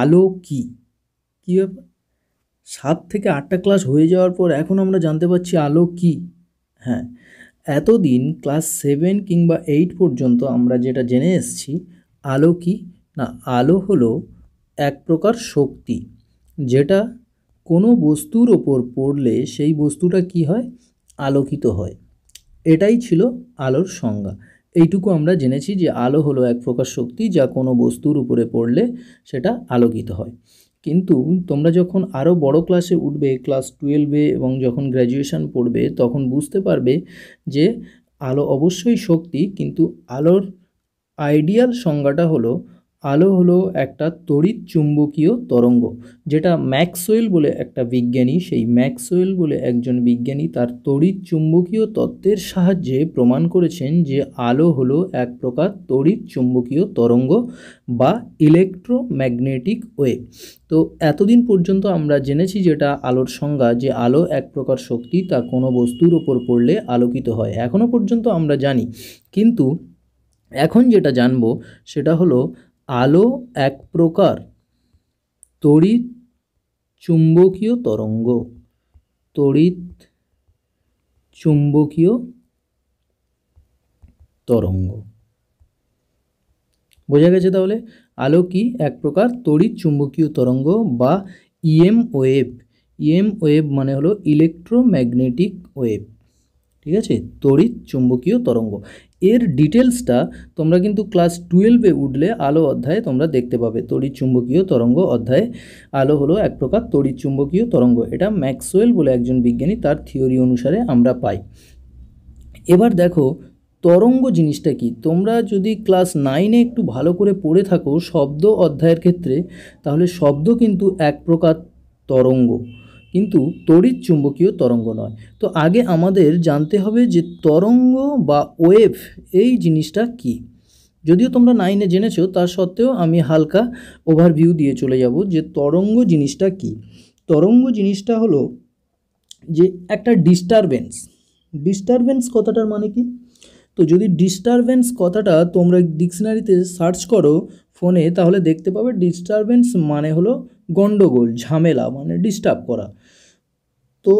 আলো কি কী ব্যাপার সাত থেকে আটটা ক্লাস হয়ে যাওয়ার পর এখন আমরা জানতে পারছি আলো কি হ্যাঁ এতদিন ক্লাস সেভেন কিংবা এইট পর্যন্ত আমরা যেটা জেনে এসছি আলো কি না আলো হলো এক প্রকার শক্তি যেটা কোনো বস্তুর ওপর পড়লে সেই বস্তুটা কি হয় আলোকিত হয় এটাই ছিল আলোর সংজ্ঞা এইটুকু আমরা জেনেছি যে আলো হলো এক প্রকার শক্তি যা কোনো বস্তুর উপরে পড়লে সেটা আলোকিত হয় কিন্তু তোমরা যখন আরও বড় ক্লাসে উঠবে ক্লাস টুয়েলভে এবং যখন গ্র্যাজুয়েশান পড়বে তখন বুঝতে পারবে যে আলো অবশ্যই শক্তি কিন্তু আলোর আইডিয়াল সংজ্ঞাটা হলো আলো হলো একটা তড়িৎ চুম্বকীয় তরঙ্গ যেটা ম্যাক্সওয়েল বলে একটা বিজ্ঞানী সেই ম্যাক্সওয়েল বলে একজন বিজ্ঞানী তার তড়িৎ চুম্বকীয় তত্ত্বের সাহায্যে প্রমাণ করেছেন যে আলো হলো এক প্রকার তড়িৎ চুম্বকীয় তরঙ্গ বা ইলেকট্রোম্যাগনেটিক ওয়ে তো এতদিন পর্যন্ত আমরা জেনেছি যেটা আলোর সংজ্ঞা যে আলো এক প্রকার শক্তি তা কোনো বস্তুর ওপর পড়লে আলোকিত হয় এখনও পর্যন্ত আমরা জানি কিন্তু এখন যেটা জানব সেটা হলো আলো এক প্রকার তড়িৎ চুম্বকীয় তরঙ্গ তড়িৎ চুম্বকীয় তরঙ্গ বোঝা গেছে তাহলে আলো কি এক প্রকার তড়িৎ চুম্বকীয় তরঙ্গ বা ইএম ওয়েভ ইএম ওয়েভ মানে হলো ইলেকট্রোম্যাগনেটিক ওয়েভ ঠিক আছে তড়িৎ চুম্বকীয় তরঙ্গ এর ডিটেলসটা তোমরা কিন্তু ক্লাস টুয়েলভে উঠলে আলো অধ্যায়ে তোমরা দেখতে পাবে তড়িৎ চুম্বকীয় তরঙ্গ অধ্যায়ে আলো হলো এক প্রকার তড়িৎ চুম্বকীয় তরঙ্গ এটা ম্যাক্সওয়েল বলে একজন বিজ্ঞানী তার থিওরি অনুসারে আমরা পাই এবার দেখো তরঙ্গ জিনিসটা কি তোমরা যদি ক্লাস নাইনে একটু ভালো করে পড়ে থাকো শব্দ অধ্যায়ের ক্ষেত্রে তাহলে শব্দ কিন্তু এক প্রকার তরঙ্গ কিন্তু তড়িৎ চুম্বকীয় তরঙ্গ নয় তো আগে আমাদের জানতে হবে যে তরঙ্গ বা ওয়েভ এই জিনিসটা কী যদিও তোমরা নাইনে জেনেছো তা সত্ত্বেও আমি হালকা ওভারভিউ দিয়ে চলে যাব যে তরঙ্গ জিনিসটা কি তরঙ্গ জিনিসটা হলো যে একটা ডিস্টারবেন্স ডিস্টারবেন্স কথাটার মানে কি তো যদি ডিস্টারবেন্স কথাটা তোমরা ডিকশনারিতে সার্চ করো ফোনে তাহলে দেখতে পাবে ডিস্টারবেন্স মানে হলো গণ্ডগোল ঝামেলা মানে ডিস্টার্ব করা তো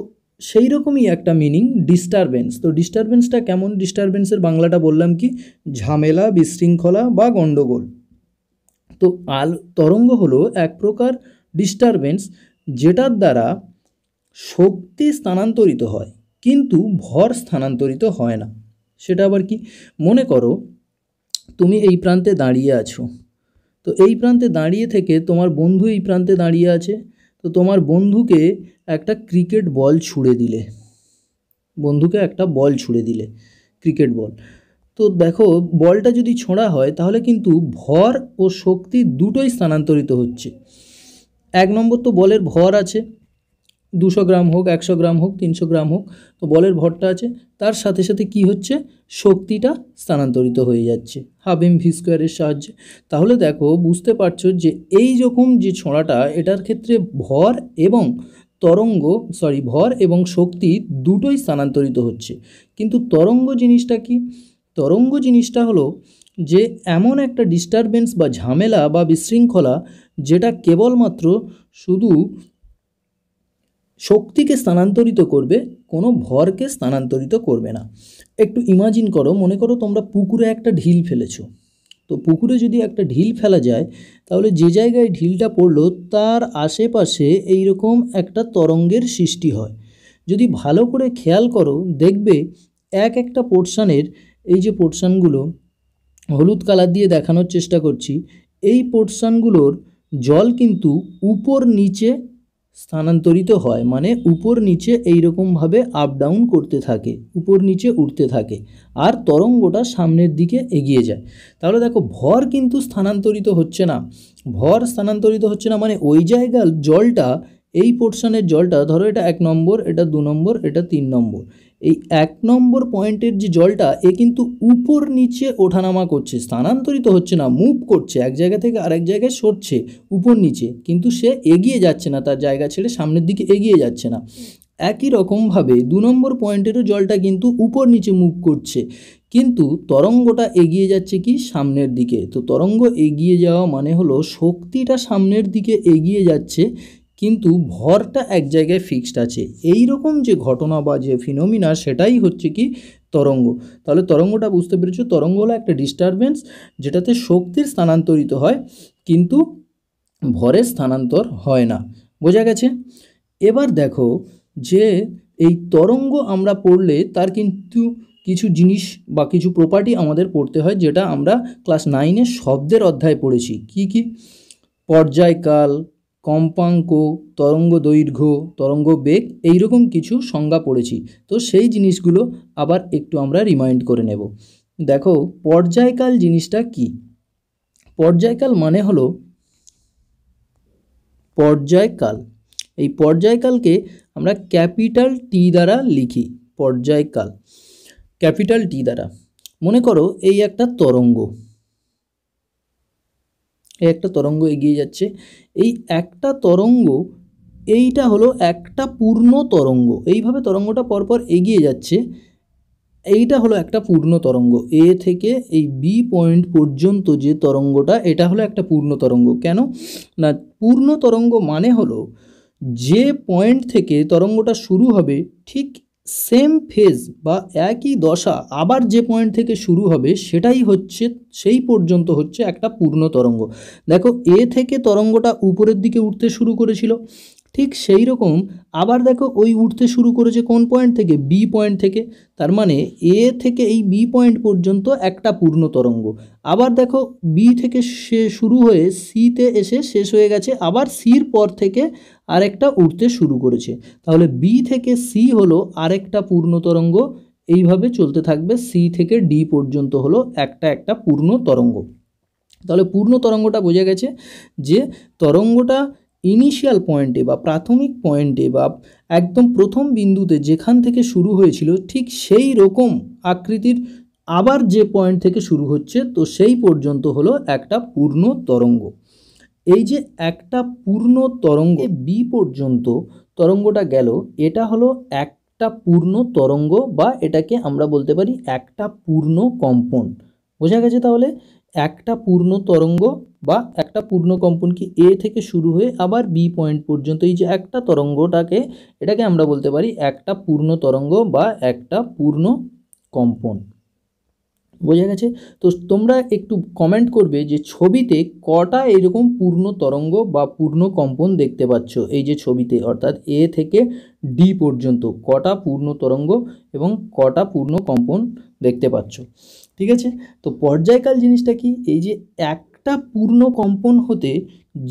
সেই রকমই একটা মিনিং ডিস্টারবেন্স তো ডিস্টারবেন্সটা কেমন ডিস্টারবেন্সের বাংলাটা বললাম কি ঝামেলা বিশৃঙ্খলা বা গণ্ডগোল তো আল তরঙ্গ হলো এক প্রকার ডিস্টারবেন্স যেটার দ্বারা শক্তি স্থানান্তরিত হয় কিন্তু ভর স্থানান্তরিত হয় না সেটা আবার কি মনে করো তুমি এই প্রান্তে দাঁড়িয়ে আছো তো এই প্রান্তে দাঁড়িয়ে থেকে তোমার বন্ধু এই প্রান্তে দাঁড়িয়ে আছে তো তোমার বন্ধুকে একটা ক্রিকেট বল ছুঁড়ে দিলে বন্ধুকে একটা বল ছুঁড়ে দিলে ক্রিকেট বল তো দেখো বলটা যদি ছোঁড়া হয় তাহলে কিন্তু ভর ও শক্তি দুটোই স্থানান্তরিত হচ্ছে এক নম্বর তো বলের ভর আছে দুশো গ্রাম হোক একশো গ্রাম হোক তিনশো গ্রাম হোক তো বলের ভরটা আছে তার সাথে সাথে কি হচ্ছে শক্তিটা স্থানান্তরিত হয়ে যাচ্ছে হাফ এম ভি স্কোয়ারের সাহায্যে তাহলে দেখো বুঝতে পারছো যে এই রকম যে ছড়াটা এটার ক্ষেত্রে ভর এবং তরঙ্গ সরি ভর এবং শক্তি দুটোই স্থানান্তরিত হচ্ছে কিন্তু তরঙ্গ জিনিসটা কি তরঙ্গ জিনিসটা হলো যে এমন একটা ডিস্টারবেন্স বা ঝামেলা বা বিশৃঙ্খলা যেটা কেবলমাত্র শুধু শক্তিকে স্থানান্তরিত করবে কোনো ভরকে স্থানান্তরিত করবে না একটু ইমাজিন করো মনে করো তোমরা পুকুরে একটা ঢিল ফেলেছ তো পুকুরে যদি একটা ঢিল ফেলা যায় তাহলে যে জায়গায় ঢিলটা পড়লো তার আশেপাশে এইরকম একটা তরঙ্গের সৃষ্টি হয় যদি ভালো করে খেয়াল করো দেখবে এক একটা পোর্শানের এই যে পোর্শানগুলো হলুদ কালার দিয়ে দেখানোর চেষ্টা করছি এই পোর্শানগুলোর জল কিন্তু উপর নিচে স্থানান্তরিত হয় মানে উপর নিচে এইরকমভাবে আপ ডাউন করতে থাকে উপর নিচে উঠতে থাকে আর তরঙ্গটা সামনের দিকে এগিয়ে যায় তাহলে দেখো ভর কিন্তু স্থানান্তরিত হচ্ছে না ভর স্থানান্তরিত হচ্ছে না মানে ওই জায়গার জলটা এই পোর্শনের জলটা ধরো এটা এক নম্বর এটা দু নম্বর এটা তিন নম্বর এই এক নম্বর পয়েন্টের যে জলটা এ কিন্তু উপর নিচে ওঠানামা করছে স্থানান্তরিত হচ্ছে না মুভ করছে এক জায়গা থেকে আরেক জায়গায় সরছে উপর নিচে কিন্তু সে এগিয়ে যাচ্ছে না তার জায়গা ছেড়ে সামনের দিকে এগিয়ে যাচ্ছে না একই রকমভাবে দু নম্বর পয়েন্টেরও জলটা কিন্তু উপর নিচে মুভ করছে কিন্তু তরঙ্গটা এগিয়ে যাচ্ছে কি সামনের দিকে তো তরঙ্গ এগিয়ে যাওয়া মানে হলো শক্তিটা সামনের দিকে এগিয়ে যাচ্ছে কিন্তু ভরটা এক জায়গায় ফিক্সড আছে এই রকম যে ঘটনা বা যে ফিনোমিনা সেটাই হচ্ছে কি তরঙ্গ তাহলে তরঙ্গটা বুঝতে পেরেছো তরঙ্গ হলো একটা ডিস্টারবেন্স যেটাতে শক্তির স্থানান্তরিত হয় কিন্তু ভরের স্থানান্তর হয় না বোঝা গেছে এবার দেখো যে এই তরঙ্গ আমরা পড়লে তার কিন্তু কিছু জিনিস বা কিছু প্রপার্টি আমাদের পড়তে হয় যেটা আমরা ক্লাস নাইনে শব্দের অধ্যায় পড়েছি কি কি পর্যায়কাল কম্পাঙ্ক তরঙ্গ দৈর্ঘ্য তরঙ্গ বেগ এইরকম কিছু সংজ্ঞা পড়েছি তো সেই জিনিসগুলো আবার একটু আমরা রিমাইন্ড করে নেব দেখো পর্যায়কাল জিনিসটা কি পর্যায়কাল মানে হলো পর্যায়কাল এই পর্যায়কালকে আমরা ক্যাপিটাল টি দ্বারা লিখি পর্যায়কাল ক্যাপিটাল টি দ্বারা মনে করো এই একটা তরঙ্গ একটা তরঙ্গ এগিয়ে যাচ্ছে এই একটা তরঙ্গ এইটা হলো একটা পূর্ণ তরঙ্গ এইভাবে তরঙ্গটা পরপর এগিয়ে যাচ্ছে এইটা হলো একটা পূর্ণ তরঙ্গ এ থেকে এই বি পয়েন্ট পর্যন্ত যে তরঙ্গটা এটা হলো একটা পূর্ণ তরঙ্গ কেন না পূর্ণ তরঙ্গ মানে হলো যে পয়েন্ট থেকে তরঙ্গটা শুরু হবে ঠিক সেম ফেজ বা একই দশা আবার যে পয়েন্ট থেকে শুরু হবে সেটাই হচ্ছে সেই পর্যন্ত হচ্ছে একটা পূর্ণ তরঙ্গ দেখো এ থেকে তরঙ্গটা উপরের দিকে উঠতে শুরু করেছিল ঠিক সেই রকম আবার দেখো ওই উঠতে শুরু করেছে কোন পয়েন্ট থেকে বি পয়েন্ট থেকে তার মানে এ থেকে এই বি পয়েন্ট পর্যন্ত একটা পূর্ণ তরঙ্গ আবার দেখো বি থেকে সে শুরু হয়ে সিতে এসে শেষ হয়ে গেছে আবার সির পর থেকে আরেকটা উঠতে শুরু করেছে তাহলে বি থেকে সি হলো আরেকটা পূর্ণ তরঙ্গ এইভাবে চলতে থাকবে সি থেকে ডি পর্যন্ত হলো একটা একটা পূর্ণ তরঙ্গ তাহলে পূর্ণ তরঙ্গটা বোঝা গেছে যে তরঙ্গটা ইনিশিয়াল পয়েন্টে বা প্রাথমিক পয়েন্টে বা একদম প্রথম বিন্দুতে যেখান থেকে শুরু হয়েছিল ঠিক সেই রকম আকৃতির আবার যে পয়েন্ট থেকে শুরু হচ্ছে তো সেই পর্যন্ত হলো একটা পূর্ণ তরঙ্গ এই যে একটা পূর্ণ তরঙ্গ বি পর্যন্ত তরঙ্গটা গেল এটা হলো একটা পূর্ণ তরঙ্গ বা এটাকে আমরা বলতে পারি একটা পূর্ণ কম্পন বোঝা গেছে তাহলে একটা পূর্ণ তরঙ্গ বা একটা পূর্ণ কম্পনকে এ থেকে শুরু হয়ে আবার বি পয়েন্ট পর্যন্ত এই যে একটা তরঙ্গটাকে এটাকে আমরা বলতে পারি একটা পূর্ণ তরঙ্গ বা একটা পূর্ণ কম্পন বোঝা গেছে তো তোমরা একটু কমেন্ট করবে যে ছবিতে কটা এরকম পূর্ণ তরঙ্গ বা পূর্ণ কম্পন দেখতে পাচ্ছ এই যে ছবিতে অর্থাৎ এ থেকে ডি পর্যন্ত কটা পূর্ণ তরঙ্গ এবং কটা পূর্ণ কম্পন দেখতে পাচ্ছ ঠিক আছে তো পর্যায়কাল জিনিসটা কি এই যে একটা পূর্ণ কম্পন হতে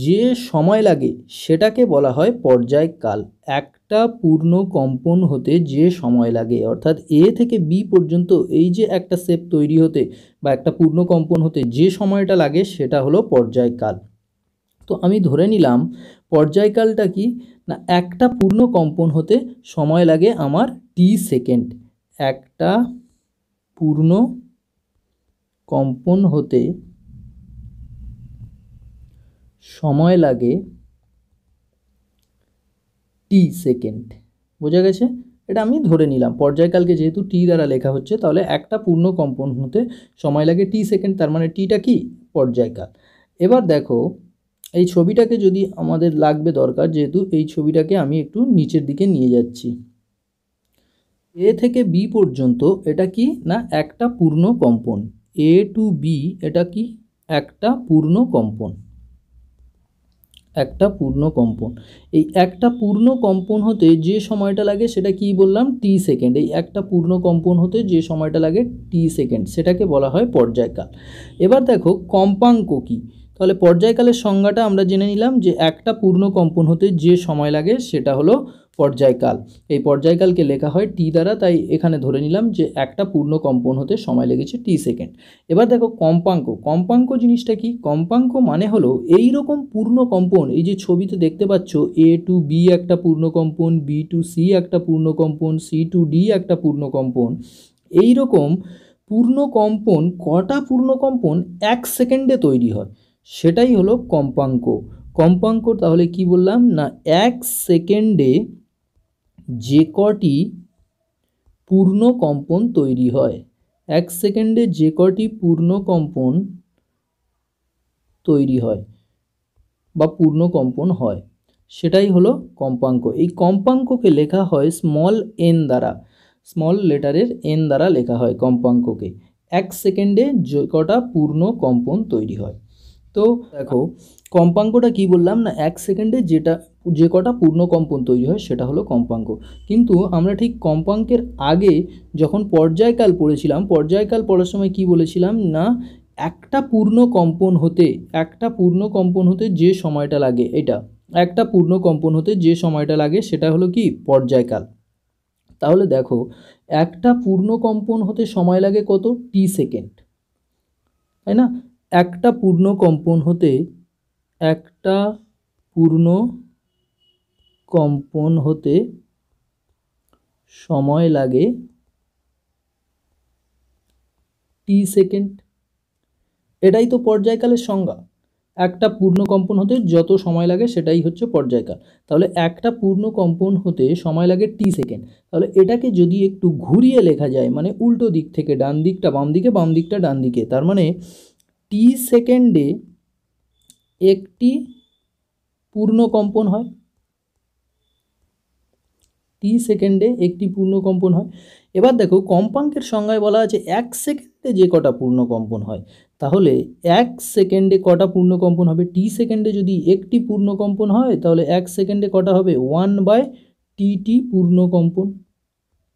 যে সময় লাগে সেটাকে বলা হয় পর্যায়কাল একটা পূর্ণ কম্পন হতে যে সময় লাগে অর্থাৎ এ থেকে বি পর্যন্ত এই যে একটা সেপ তৈরি হতে বা একটা পূর্ণ কম্পন হতে যে সময়টা লাগে সেটা হলো পর্যায়কাল তো আমি ধরে নিলাম পর্যায়কালটা কি না একটা পূর্ণ কম্পন হতে সময় লাগে আমার টি সেকেন্ড একটা পূর্ণ কম্পন হতে সময় লাগে টি সেকেন্ড বোঝা গেছে এটা আমি ধরে নিলাম পর্যায়কালকে যেহেতু টি দ্বারা লেখা হচ্ছে তাহলে একটা পূর্ণ কম্পন হতে সময় লাগে টি সেকেন্ড তার মানে টিটা কি পর্যায়কাল এবার দেখো এই ছবিটাকে যদি আমাদের লাগবে দরকার যেহেতু এই ছবিটাকে আমি একটু নিচের দিকে নিয়ে যাচ্ছি এ থেকে বি পর্যন্ত এটা কি না একটা পূর্ণ কম্পন এ টু বি এটা কি একটা পূর্ণ কম্পন একটা পূর্ণ কম্পন এই একটা পূর্ণ কম্পন হতে যে সময়টা লাগে সেটা কি বললাম টি সেকেন্ড এই একটা পূর্ণ কম্পন হতে যে সময়টা লাগে টি সেকেন্ড সেটাকে বলা হয় পর্যায়কাল এবার দেখো কম্পাঙ্ক কী তাহলে পর্যায়কালের সংজ্ঞাটা আমরা জেনে নিলাম যে একটা পূর্ণ কম্পন হতে যে সময় লাগে সেটা হলো পর্যায়কাল এই পর্যায়কালকে লেখা হয় টি দ্বারা তাই এখানে ধরে নিলাম যে একটা পূর্ণ কম্পন হতে সময় লেগেছে টি সেকেন্ড এবার দেখো কম্পাঙ্ক কম্পাঙ্ক জিনিসটা কি কম্পাঙ্ক মানে হলো এই রকম পূর্ণ কম্পন এই যে ছবিতে দেখতে পাচ্ছ এ টু বি একটা পূর্ণ কম্পন বি টু সি একটা পূর্ণ কম্পন সি টু ডি একটা পূর্ণ কম্পন এই রকম পূর্ণ কম্পন কটা পূর্ণ কম্পন এক সেকেন্ডে তৈরি হয় সেটাই হলো কম্পাঙ্ক কম্পাঙ্ক তাহলে কি বললাম না এক সেকেন্ডে যে কটি পূর্ণ কম্পন তৈরি হয় এক সেকেন্ডে যে কটি পূর্ণ কম্পন তৈরি হয় বা পূর্ণ কম্পন হয় সেটাই হলো কম্পাঙ্ক এই কম্পাঙ্ককে লেখা হয় স্মল এন দ্বারা স্মল লেটারের এন দ্বারা লেখা হয় কম্পাঙ্ককে এক সেকেন্ডে যে কটা পূর্ণ কম্পন তৈরি হয় তো দেখো কম্পাঙ্কটা কি বললাম না এক সেকেন্ডে যেটা যে কটা পূর্ণ কম্পন তৈরি হয় সেটা হলো কম্পাঙ্ক কিন্তু আমরা ঠিক কম্পাঙ্কের আগে যখন পর্যায়কাল পড়েছিলাম পর্যায়কাল পড়ার সময় কি বলেছিলাম না একটা পূর্ণ কম্পন হতে একটা পূর্ণ কম্পন হতে যে সময়টা লাগে এটা একটা পূর্ণ কম্পন হতে যে সময়টা লাগে সেটা হলো কি পর্যায়কাল তাহলে দেখো একটা পূর্ণ কম্পন হতে সময় লাগে কত টি সেকেন্ড তাই না একটা পূর্ণ কম্পন হতে একটা পূর্ণ কম্পন হতে সময় লাগে টি সেকেন্ড এটাই তো পর্যায়কালের সংজ্ঞা একটা পূর্ণ কম্পন হতে যত সময় লাগে সেটাই হচ্ছে পর্যায়কাল তাহলে একটা পূর্ণ কম্পন হতে সময় লাগে টি সেকেন্ড তাহলে এটাকে যদি একটু ঘুরিয়ে লেখা যায় মানে উল্টো দিক থেকে ডান দিকটা বাম দিকে বাম দিকটা ডান দিকে তার মানে টি সেকেন্ডে একটি পূর্ণ কম্পন হয় টি সেকেন্ডে একটি পূর্ণ কম্পন হয় এবার দেখো কম্পাঙ্কের সংজ্ঞায় বলা আছে এক সেকেন্ডে যে কটা পূর্ণ কম্পন হয় তাহলে এক সেকেন্ডে কটা পূর্ণ কম্পন হবে টি সেকেন্ডে যদি একটি পূর্ণ কম্পন হয় তাহলে এক সেকেন্ডে কটা হবে ওয়ান বাই টি টি পূর্ণ কম্পন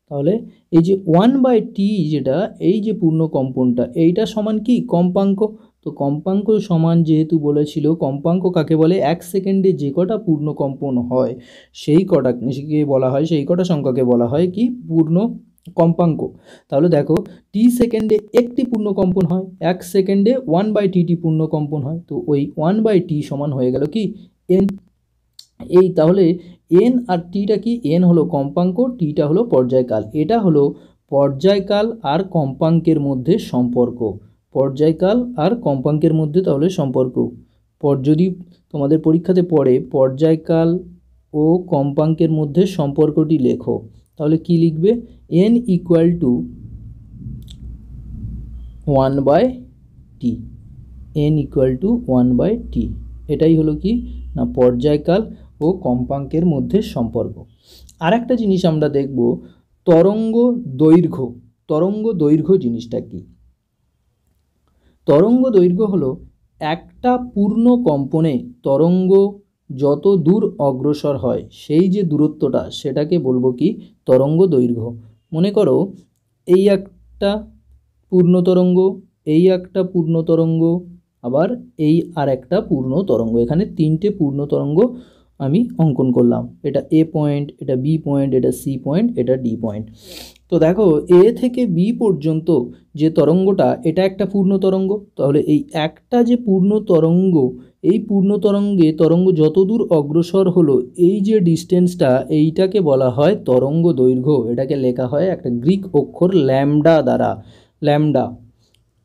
তাহলে এই যে ওয়ান বাই টি যেটা এই যে পূর্ণ কম্পনটা এইটা সমান কি কম্পাঙ্ক তো কম্পাঙ্ক সমান যেহেতু বলেছিল কম্পাঙ্ক কাকে বলে এক সেকেন্ডে যে কটা পূর্ণ কম্পন হয় সেই কটাকে বলা হয় সেই কটা সংখ্যাকে বলা হয় কি পূর্ণ কম্পাঙ্ক তাহলে দেখো টি সেকেন্ডে একটি পূর্ণ কম্পন হয় এক সেকেন্ডে ওয়ান বাই টি টি পূর্ণ কম্পন হয় তো ওই ওয়ান বাই টি সমান হয়ে গেল কি এন এই তাহলে এন আর টিটা কি এন হলো কম্পাঙ্ক টিটা হলো পর্যায়কাল এটা হলো পর্যায়কাল আর কম্পাঙ্কের মধ্যে সম্পর্ক পর্যায়কাল আর কম্পাঙ্কের মধ্যে তাহলে সম্পর্ক পর যদি তোমাদের পরীক্ষাতে পড়ে পর্যায়কাল ও কম্পাঙ্কের মধ্যে সম্পর্কটি লেখো তাহলে কি লিখবে N equal to one by T N equal to one by T এটাই হলো কি না পর্যায়কাল ও কম্পাঙ্কের মধ্যে সম্পর্ক আর একটা জিনিস আমরা দেখব তরঙ্গ দৈর্ঘ্য তরঙ্গ দৈর্ঘ্য জিনিসটা কী তরঙ্গ দৈর্ঘ্য হলো একটা পূর্ণ কম্পনে তরঙ্গ যত দূর অগ্রসর হয় সেই যে দূরত্বটা সেটাকে বলবো কি তরঙ্গ দৈর্ঘ্য মনে করো এই একটা পূর্ণ তরঙ্গ এই একটা পূর্ণ তরঙ্গ আবার এই আর একটা পূর্ণ তরঙ্গ এখানে তিনটে পূর্ণ তরঙ্গ আমি অঙ্কন করলাম এটা এ পয়েন্ট এটা বি পয়েন্ট এটা সি পয়েন্ট এটা ডি পয়েন্ট তো দেখো এ থেকে বি পর্যন্ত যে তরঙ্গটা এটা একটা পূর্ণ তরঙ্গ তাহলে এই একটা যে পূর্ণ তরঙ্গ এই পূর্ণ তরঙ্গে তরঙ্গ যতদূর অগ্রসর হলো এই যে ডিস্টেন্সটা এইটাকে বলা হয় তরঙ্গ দৈর্ঘ্য এটাকে লেখা হয় একটা গ্রিক অক্ষর ল্যামডা দ্বারা ল্যামডা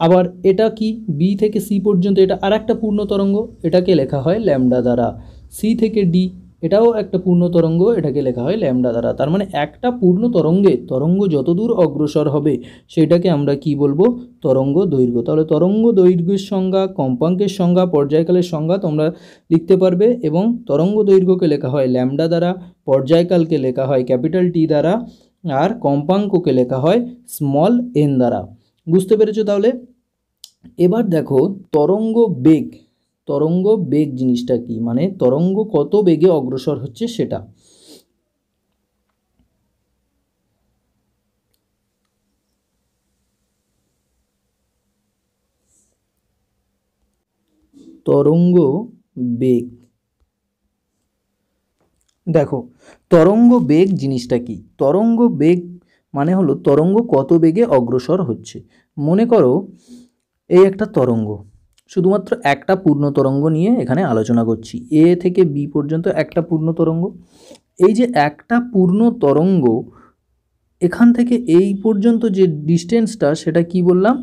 আবার এটা কি বি থেকে সি পর্যন্ত এটা আর একটা পূর্ণ তরঙ্গ এটাকে লেখা হয় ল্যামডা দ্বারা সি থেকে ডি এটাও একটা পূর্ণ তরঙ্গ এটাকে লেখা হয় ল্যামডা দ্বারা তার মানে একটা পূর্ণ তরঙ্গে তরঙ্গ যতদূর অগ্রসর হবে সেটাকে আমরা কি বলবো তরঙ্গ দৈর্ঘ্য তাহলে তরঙ্গ দৈর্ঘ্যের সংজ্ঞা কম্পাঙ্কের সংজ্ঞা পর্যায়কালের সংজ্ঞা তোমরা লিখতে পারবে এবং তরঙ্গ দৈর্ঘ্যকে লেখা হয় ল্যামডা দ্বারা পর্যায়কালকে লেখা হয় ক্যাপিটাল টি দ্বারা আর কম্পাঙ্ককে লেখা হয় স্মল এন দ্বারা বুঝতে পেরেছো তাহলে এবার দেখো তরঙ্গ বেগ তরঙ্গ বেগ জিনিসটা কি মানে তরঙ্গ কত বেগে অগ্রসর হচ্ছে সেটা তরঙ্গ বেগ দেখো তরঙ্গ বেগ জিনিসটা কি তরঙ্গ বেগ মানে হলো তরঙ্গ কত বেগে অগ্রসর হচ্ছে মনে করো এই একটা তরঙ্গ শুধুমাত্র একটা পূর্ণ তরঙ্গ নিয়ে এখানে আলোচনা করছি এ থেকে বি পর্যন্ত একটা পূর্ণ তরঙ্গ এই যে একটা পূর্ণ তরঙ্গ এখান থেকে এই পর্যন্ত যে ডিস্টেন্সটা সেটা কি বললাম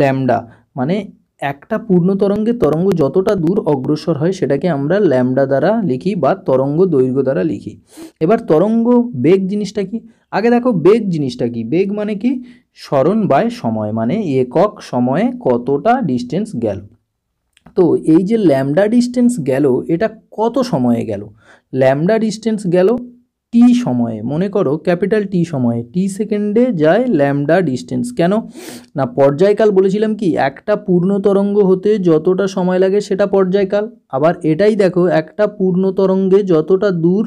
ল্যামডা মানে একটা পূর্ণ তরঙ্গে তরঙ্গ যতটা দূর অগ্রসর হয় সেটাকে আমরা ল্যামডা দ্বারা লিখি বা তরঙ্গ দৈর্ঘ্য দ্বারা লিখি এবার তরঙ্গ বেগ জিনিসটা কি আগে দেখো বেগ জিনিসটা কি বেগ মানে কি স্মরণ বাই সময় মানে একক সময়ে কতটা ডিস্টেন্স গেল তো এই যে ল্যামডা ডিস্টেন্স গেল এটা কত সময়ে গেল ল্যামডা ডিস্টেন্স গেল টি সময়ে মনে করো ক্যাপিটাল টি সময়ে টি সেকেন্ডে যায় ল্যামডা ডিস্টেন্স কেন না পর্যায়কাল বলেছিলাম কি একটা পূর্ণ তরঙ্গ হতে যতটা সময় লাগে সেটা পর্যায়কাল আবার এটাই দেখো একটা পূর্ণ তরঙ্গে যতটা দূর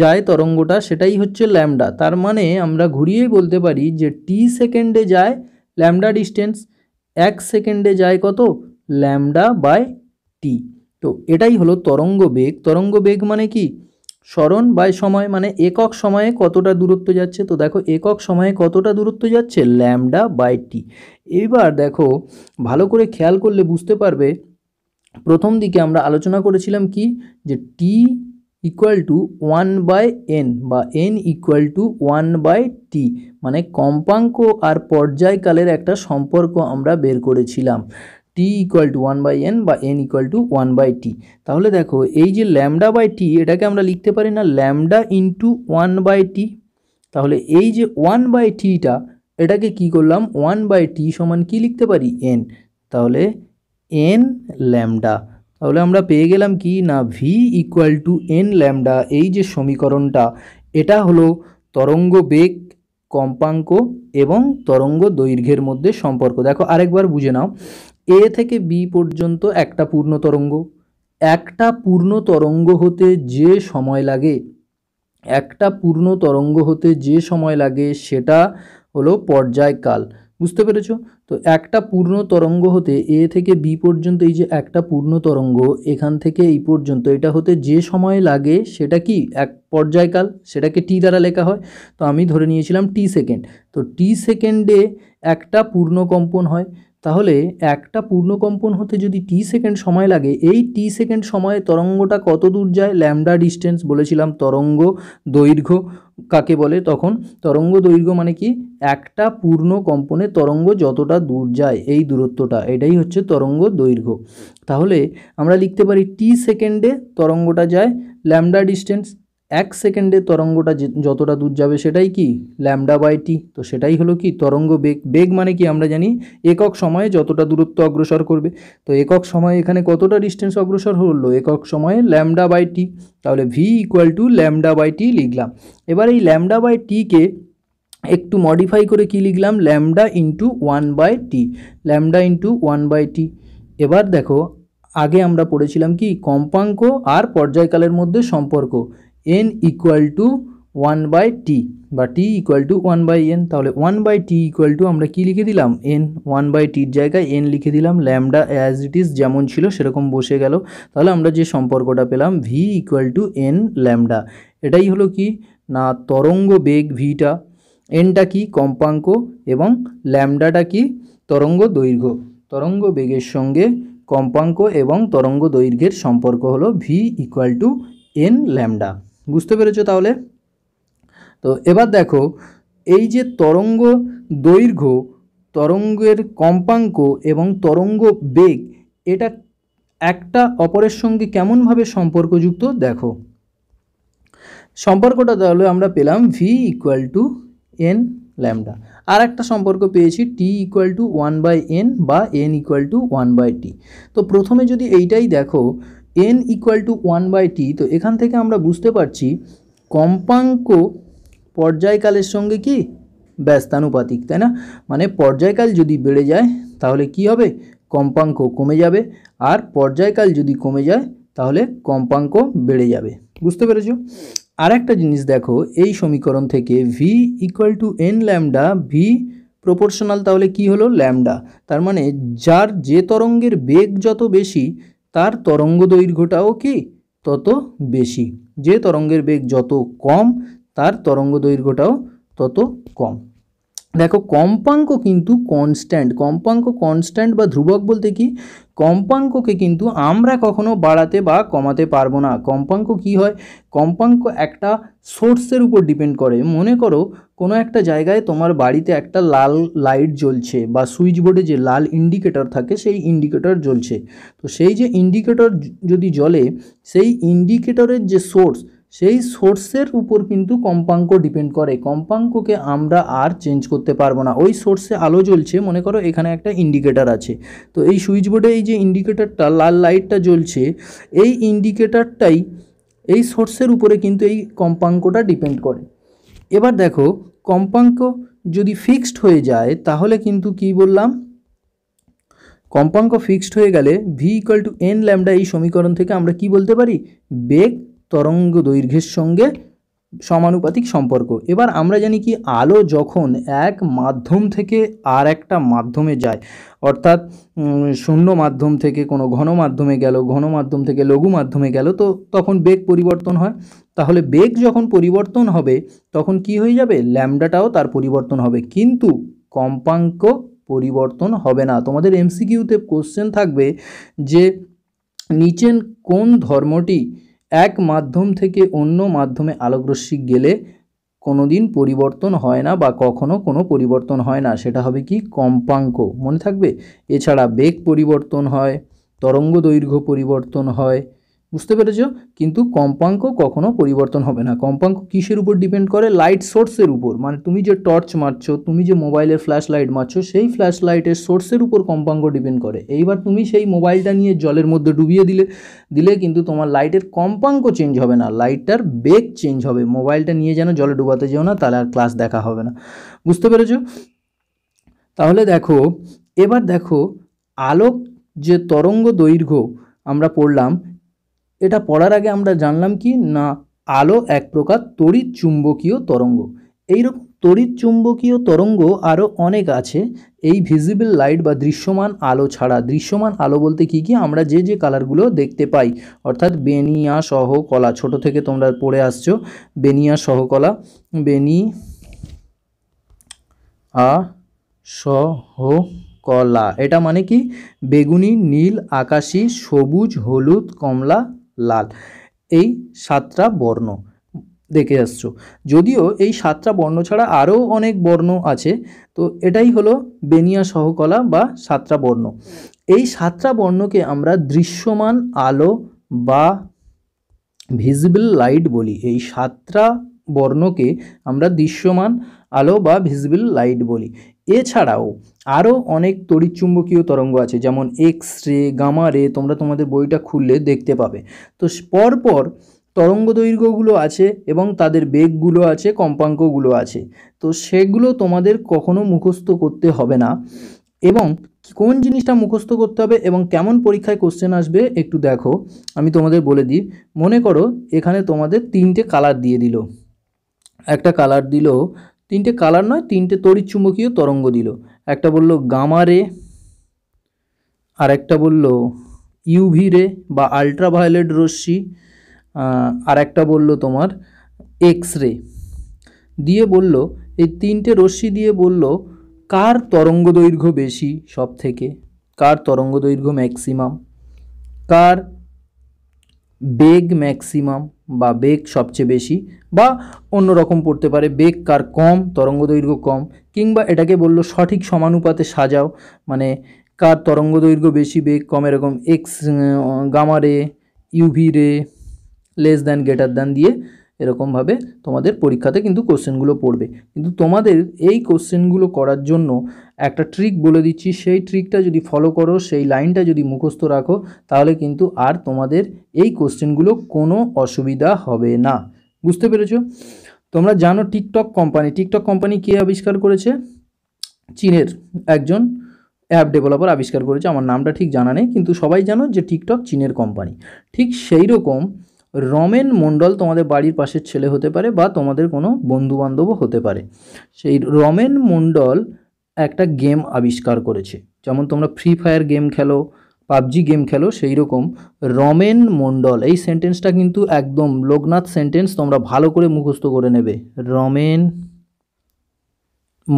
যায় তরঙ্গটা সেটাই হচ্ছে ল্যামডা তার মানে আমরা ঘুরিয়েই বলতে পারি যে টি সেকেন্ডে যায় ল্যামডা ডিস্টেন্স এক সেকেন্ডে যায় কত ল্যামডা বাই টি তো এটাই হলো তরঙ্গ বেগ তরঙ্গ বেগ মানে কি স্মরণ বাই সময় মানে একক সময়ে কতটা দূরত্ব যাচ্ছে তো দেখো একক সময়ে কতটা দূরত্ব যাচ্ছে ল্যামডা বাই টি এইবার দেখো ভালো করে খেয়াল করলে বুঝতে পারবে প্রথম দিকে আমরা আলোচনা করেছিলাম কি যে T equal to one by N বা N equal to one by T মানে কম্পাঙ্ক আর পর্যায়কালের একটা সম্পর্ক আমরা বের করেছিলাম T equal to one by N বা N equal to one by T তাহলে দেখো এই যে ল্যামডা বাই টি এটাকে আমরা লিখতে পারি না lambda into one by T তাহলে এই যে ওয়ান বাই টিটা এটাকে কি করলাম ওয়ান বাই টি সমান কি লিখতে পারি এন তাহলে এন ল্যামডা তাহলে আমরা পেয়ে গেলাম কি না V equal to N lambda এই যে সমীকরণটা এটা হলো তরঙ্গ বেগ কম্পাঙ্ক এবং তরঙ্গ দৈর্ঘ্যের মধ্যে সম্পর্ক দেখো আরেকবার বুঝে নাও এ থেকে বি পর্যন্ত একটা পূর্ণ তরঙ্গ একটা পূর্ণ তরঙ্গ হতে যে সময় লাগে একটা পূর্ণ তরঙ্গ হতে যে সময় লাগে সেটা হলো পর্যায়কাল বুঝতে পেরেছ তো একটা পূর্ণ তরঙ্গ হতে এ থেকে বি পর্যন্ত এই যে একটা পূর্ণ তরঙ্গ এখান থেকে এই পর্যন্ত এটা হতে যে সময় লাগে সেটা কি এক পর্যায়কাল সেটাকে টি দ্বারা লেখা হয় তো আমি ধরে নিয়েছিলাম টি সেকেন্ড তো টি সেকেন্ডে একটা পূর্ণ কম্পন হয় তাহলে একটা পূর্ণকম্পন হতে যদি টি সেকেন্ড সময় লাগে এই টি সেকেন্ড সময়ে তরঙ্গটা কত দূর যায় ল্যামডা ডিস্টেন্স বলেছিলাম তরঙ্গ দৈর্ঘ্য কাকে বলে তখন তরঙ্গ দৈর্ঘ্য মানে কি একটা পূর্ণ কম্পনে তরঙ্গ যতটা দূর যায় এই দূরত্বটা এটাই হচ্ছে তরঙ্গ দৈর্ঘ্য তাহলে আমরা লিখতে পারি টি সেকেন্ডে তরঙ্গটা যায় ল্যামডা ডিস্টেন্স এক সেকেন্ডে তরঙ্গটা যতটা দূর যাবে সেটাই কি ল্যামডা বাই টি তো সেটাই হলো কি তরঙ্গ বেগ বেগ মানে কি আমরা জানি একক সময়ে যতটা দূরত্ব অগ্রসর করবে তো একক সময়ে এখানে কতটা ডিস্টেন্স অগ্রসর হলো একক সময়ে ল্যামডা বাই টি তাহলে V equal to lambda by T লিখলাম এবার এই ল্যামডা বাই টিকে একটু মডিফাই করে কি লিখলাম lambda into one by T lambda into one by T এবার দেখো আগে আমরা পড়েছিলাম কি কম্পাঙ্ক আর পর্যায়কালের মধ্যে সম্পর্ক N equal to one by T বা T equal to one by N তাহলে one by T equal to আমরা কী লিখে দিলাম এন ওয়ান বাই টির জায়গায় এন লিখে দিলাম ল্যামডা অ্যাজ ইট ইজ যেমন ছিল সেরকম বসে গেল তাহলে আমরা যে সম্পর্কটা পেলাম V equal to N lambda এটাই হলো কি না তরঙ্গ বেগ ভিটা এনটা কি কম্পাঙ্ক এবং ল্যামডাটা কি তরঙ্গ দৈর্ঘ্য তরঙ্গ বেগের সঙ্গে কম্পাঙ্ক এবং তরঙ্গ দৈর্ঘ্যের সম্পর্ক হলো V equal to N lambda বুঝতে পেরেছো তাহলে তো এবার দেখো এই যে তরঙ্গ দৈর্ঘ্য তরঙ্গের কম্পাঙ্ক এবং তরঙ্গ বেগ এটা একটা অপরের সঙ্গে কেমনভাবে সম্পর্কযুক্ত দেখো সম্পর্কটা তাহলে আমরা পেলাম V equal to N lambda আর একটা সম্পর্ক পেয়েছি T equal to one by N বা N equal to one by T তো প্রথমে যদি এইটাই দেখো N equal to one by T তো এখান থেকে আমরা বুঝতে পারছি কম্পাঙ্ক পর্যায়কালের সঙ্গে কি ব্যস্তানুপাতিক তাই না মানে পর্যায়কাল যদি বেড়ে যায় তাহলে কি হবে কম্পাঙ্ক কমে যাবে আর পর্যায়কাল যদি কমে যায় তাহলে কম্পাঙ্ক বেড়ে যাবে বুঝতে পেরেছ আরেকটা জিনিস দেখো এই সমীকরণ থেকে V equal to N lambda V proportional তাহলে কি হলো ল্যামডা তার মানে যার যে তরঙ্গের বেগ যত বেশি তার তরঙ্গ দৈর্ঘ্যটাও কি তত বেশি যে তরঙ্গের বেগ যত কম তার তরঙ্গ দৈর্ঘ্যটাও তত কম দেখো কম্পাঙ্ক কিন্তু কনস্ট্যান্ট কম্পাঙ্ক কনস্ট্যান্ট বা ধ্রুবক বলতে কি কম্পাঙ্ককে কিন্তু আমরা কখনো বাড়াতে বা কমাতে পারবো না কম্পাঙ্ক কি হয় কম্পাঙ্ক একটা সোর্সের উপর ডিপেন্ড করে মনে করো কোনো একটা জায়গায় তোমার বাড়িতে একটা লাল লাইট জ্বলছে বা সুইচ বোর্ডে যে লাল ইন্ডিকেটর থাকে সেই ইন্ডিকেটর জ্বলছে তো সেই যে ইন্ডিকেটর যদি জ্বলে সেই ইন্ডিকেটরের যে সোর্স সেই সোর্সের উপর কিন্তু কম্পাঙ্ক ডিপেন্ড করে কম্পাঙ্ককে আমরা আর চেঞ্জ করতে পারবো না ওই সোর্সে আলো জ্বলছে মনে করো এখানে একটা ইন্ডিকেটার আছে তো এই সুইচ বোর্ডে এই যে ইন্ডিকেটারটা লাল লাইটটা জ্বলছে এই ইন্ডিকেটারটাই এই সোর্সের উপরে কিন্তু এই কম্পাঙ্কটা ডিপেন্ড করে এবার দেখো কম্পাঙ্ক যদি ফিক্সড হয়ে যায় তাহলে কিন্তু কি বললাম কম্পাঙ্ক ফিক্সড হয়ে গেলে V equal to N lambda এই সমীকরণ থেকে আমরা কি বলতে পারি বেগ তরঙ্গ দৈর্ঘ্যের সঙ্গে সমানুপাতিক সম্পর্ক এবার আমরা জানি কি আলো যখন এক মাধ্যম থেকে আর একটা মাধ্যমে যায় অর্থাৎ শূন্য মাধ্যম থেকে কোনো ঘন মাধ্যমে গেল ঘন মাধ্যম থেকে লঘু মাধ্যমে গেল তো তখন বেগ পরিবর্তন হয় তাহলে বেগ যখন পরিবর্তন হবে তখন কি হয়ে যাবে ল্যামডাটাও তার পরিবর্তন হবে কিন্তু কম্পাঙ্ক পরিবর্তন হবে না তোমাদের এমসিকিউতে কোশ্চেন থাকবে যে নিচেন কোন ধর্মটি এক মাধ্যম থেকে অন্য মাধ্যমে আলোকরশ্মি গেলে কোনো দিন পরিবর্তন হয় না বা কখনো কোনো পরিবর্তন হয় না সেটা হবে কি কম্পাঙ্ক মনে থাকবে এছাড়া বেগ পরিবর্তন হয় তরঙ্গ দৈর্ঘ্য পরিবর্তন হয় বুঝতে পেরেছ কিন্তু কম্পাঙ্ক কখনো পরিবর্তন হবে না কম্পাঙ্ক কিসের উপর ডিপেন্ড করে লাইট সোর্সের উপর মানে তুমি যে টর্চ মারছো তুমি যে মোবাইলের ফ্ল্যাশ লাইট মারছো সেই ফ্ল্যাশ লাইটের সোর্সের উপর কম্পাঙ্ক ডিপেন্ড করে এইবার তুমি সেই মোবাইলটা নিয়ে জলের মধ্যে ডুবিয়ে দিলে দিলে কিন্তু তোমার লাইটের কম্পাঙ্ক চেঞ্জ হবে না লাইটটার বেগ চেঞ্জ হবে মোবাইলটা নিয়ে যেন জলে ডুবাতে যেও না তাহলে আর ক্লাস দেখা হবে না বুঝতে পেরেছ তাহলে দেখো এবার দেখো আলোক যে তরঙ্গ দৈর্ঘ্য আমরা পড়লাম এটা পড়ার আগে আমরা জানলাম কি না আলো এক প্রকার তড়িৎ চুম্বকীয় তরঙ্গ এইরকম তড়িৎ চুম্বকীয় তরঙ্গ আরও অনেক আছে এই ভিজিবল লাইট বা দৃশ্যমান আলো ছাড়া দৃশ্যমান আলো বলতে কি কি আমরা যে যে কালারগুলো দেখতে পাই অর্থাৎ বেনিয়া সহ কলা ছোট থেকে তোমরা পড়ে আসছো বেনিয়া সহ কলা বেনি আ সহ কলা এটা মানে কি বেগুনি নীল আকাশি সবুজ হলুদ কমলা লাল এই সাতটা বর্ণ দেখে আসছো যদিও এই সাতটা বর্ণ ছাড়া আরও অনেক বর্ণ আছে তো এটাই হলো বেনিয়া সহকলা বা সাতটা বর্ণ এই সাতটা বর্ণকে আমরা দৃশ্যমান আলো বা ভিজিবল লাইট বলি এই সাতটা বর্ণকে আমরা দৃশ্যমান আলো বা ভিজিবল লাইট বলি এছাড়াও আরও অনেক তড়িৎচুম্বকীয় তরঙ্গ আছে যেমন এক্স রে গামা রে তোমরা তোমাদের বইটা খুললে দেখতে পাবে তো পরপর তরঙ্গ দৈর্ঘ্যগুলো আছে এবং তাদের বেগগুলো আছে কম্পাঙ্কগুলো আছে তো সেগুলো তোমাদের কখনো মুখস্থ করতে হবে না এবং কোন জিনিসটা মুখস্থ করতে হবে এবং কেমন পরীক্ষায় কোশ্চেন আসবে একটু দেখো আমি তোমাদের বলে দিই মনে করো এখানে তোমাদের তিনটে কালার দিয়ে দিল একটা কালার দিল তিনটে কালার নয় তিনটে তড়িৎ চুম্বকীয় তরঙ্গ দিল একটা বলল গামা রে আর একটা বলল ইউভি রে বা আল্ট্রাভায়োলেট রশ্মি আর একটা বলল তোমার এক্স রে দিয়ে বলল এই তিনটে রশ্মি দিয়ে বলল কার তরঙ্গ দৈর্ঘ্য বেশি সব থেকে কার তরঙ্গ দৈর্ঘ্য ম্যাক্সিমাম কার বেগ ম্যাক্সিমাম বা বেগ সবচেয়ে বেশি বা অন্য রকম পড়তে পারে বেগ কার কম তরঙ্গ দৈর্ঘ্য কম কিংবা এটাকে বলল সঠিক সমানুপাতে সাজাও মানে কার তরঙ্গ দৈর্ঘ্য বেশি বেগ কম এরকম এক্স গামারে UV ray less than greater than দিয়ে এরকমভাবে তোমাদের পরীক্ষাতে কিন্তু কোশ্চেনগুলো পড়বে কিন্তু তোমাদের এই কোশ্চেনগুলো করার জন্য একটা ট্রিক বলে দিচ্ছি সেই ট্রিকটা যদি ফলো করো সেই লাইনটা যদি মুখস্থ রাখো তাহলে কিন্তু আর তোমাদের এই কোশ্চেনগুলো কোনো অসুবিধা হবে না বুঝতে পেরেছো তোমরা জানো টিকটক কোম্পানি টিকটক কোম্পানি কে আবিষ্কার করেছে চীনের একজন অ্যাপ ডেভেলপার আবিষ্কার করেছে আমার নামটা ঠিক জানা নেই কিন্তু সবাই জানো যে টিকটক চীনের কোম্পানি ঠিক সেই রকম রমেন মণ্ডল তোমাদের বাড়ির পাশের ছেলে হতে পারে বা তোমাদের কোনো বন্ধুবান্ধবও হতে পারে সেই রমেন মণ্ডল একটা গেম আবিষ্কার করেছে যেমন তোমরা ফ্রি ফায়ার গেম খেলো পাবজি গেম খেলো সেই রকম রমেন মণ্ডল এই সেন্টেন্সটা কিন্তু একদম লোকনাথ সেন্টেন্স তোমরা ভালো করে মুখস্থ করে নেবে Ramen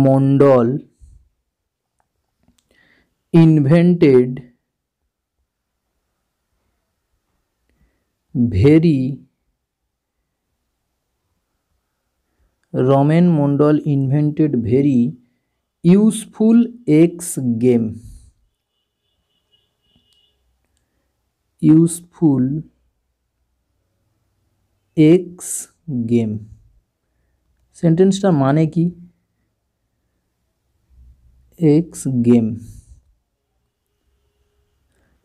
Mandal invented very Romen Mandal invented very useful X game useful X game सेंटेंसटार मान कि एक्स गेम